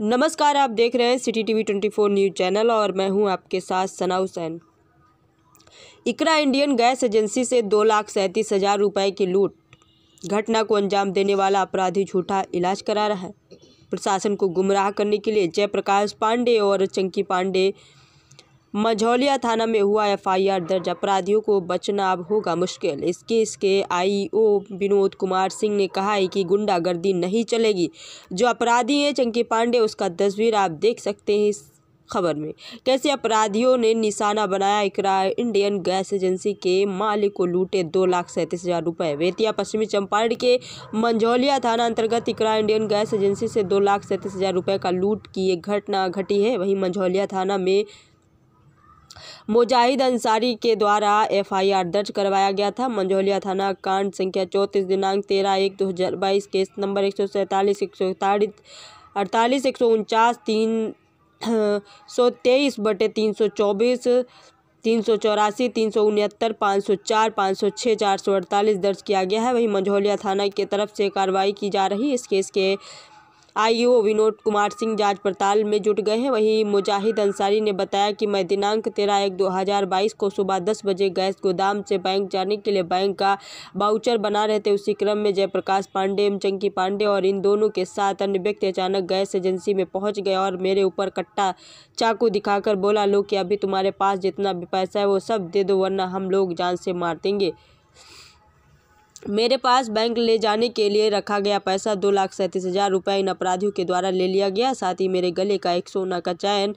नमस्कार आप देख रहे हैं City TV twenty four news channel और मैं हूं आपके साथ Sana Hussain Iqra Indian Gas Agency से दो लाख सैंतीस हज़ार रुपए की लूट घटना को अंजाम देने वाला अपराधी झूठा इलाज करा रहा है प्रशासन को गुमराह करने के लिए जयप्रकाश पांडे और चंकी पांडे मझौलिया थाना में हुआ एफआईआर दर्ज अपराधियों को बचना अब होगा मुश्किल इस केस के आईओ विनोद कुमार सिंह ने कहा है कि गुंडागर्दी नहीं चलेगी जो अपराधी हैं चंकी पांडे उसका तस्वीर आप देख सकते हैं खबर में कैसे अपराधियों ने निशाना बनाया इकरा इंडियन गैस एजेंसी के मालिक को लूटे दो लाख सैंतीस हजार रुपये बेतिया पश्चिमी चंपारण के मंझौलिया थाना अंतर्गत इकरा इंडियन गैस एजेंसी से दो लाख सैंतीस हजार रुपये का लूट की एक घटना घटी है वहीं मंझौलिया थाना में मुजाहिद अंसारी के द्वारा एफआईआर दर्ज करवाया गया था मंझोलिया थाना कांड संख्या चौंतीस दिनांक तेरह एक दो हज़ार बाईस केस नंबर एक सौ सैंतालीस एक सौ अड़तालीस एक सौ उनचास तीन सौ तेईस बटे तीन सौ चौबीस तीन सौ चौरासी तीन सौ उनहत्तर पाँच सौ चार पाँच सौ छः चार सौ अड़तालीस दर्ज किया गया है वहीं मंझोलिया थाना की तरफ से कार्रवाई की जा रही इस केस के आई विनोद कुमार सिंह जांच पड़ताल में जुट गए हैं वहीं मुजाहिद अंसारी ने बताया कि मैं दिनांक तेरह एक दो हज़ार बाईस को सुबह दस बजे गैस गोदाम से बैंक जाने के लिए बैंक का बाउचर बना रहे थे उसी क्रम में जयप्रकाश पांडे एम चंकी पांडे और इन दोनों के साथ अन्य व्यक्ति अचानक गैस एजेंसी में पहुँच गए और मेरे ऊपर कट्टा चाकू दिखाकर बोला लो कि अभी तुम्हारे पास जितना भी पैसा है वो सब दे दो वरना हम लोग जान से मार देंगे मेरे पास बैंक ले जाने के लिए रखा गया पैसा दो लाख सैंतीस हजार रुपये इन अपराधियों के द्वारा ले लिया गया साथ ही मेरे गले का एक सोना का चैन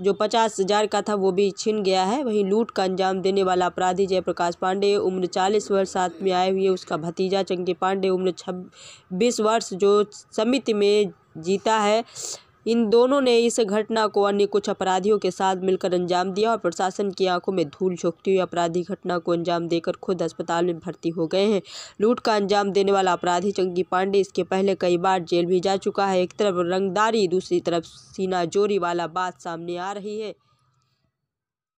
जो पचास हजार का था वो भी छिन गया है वहीं लूट का अंजाम देने वाला अपराधी जयप्रकाश पांडे उम्र चालीस वर्ष साथ में आए हुए उसका भतीजा चंकी पांडे उम्र छब्बीस वर्ष जो समिति में जीता है इन दोनों ने इस घटना को अन्य कुछ अपराधियों के साथ मिलकर अंजाम दिया और प्रशासन की आंखों में धूल झोंकती हुई अपराधी घटना को अंजाम देकर खुद अस्पताल में भर्ती हो गए हैं लूट का अंजाम देने वाला अपराधी चंगी पांडे इसके पहले कई बार जेल भी जा चुका है एक तरफ रंगदारी दूसरी तरफ जोरी वाला बात सामने आ रही है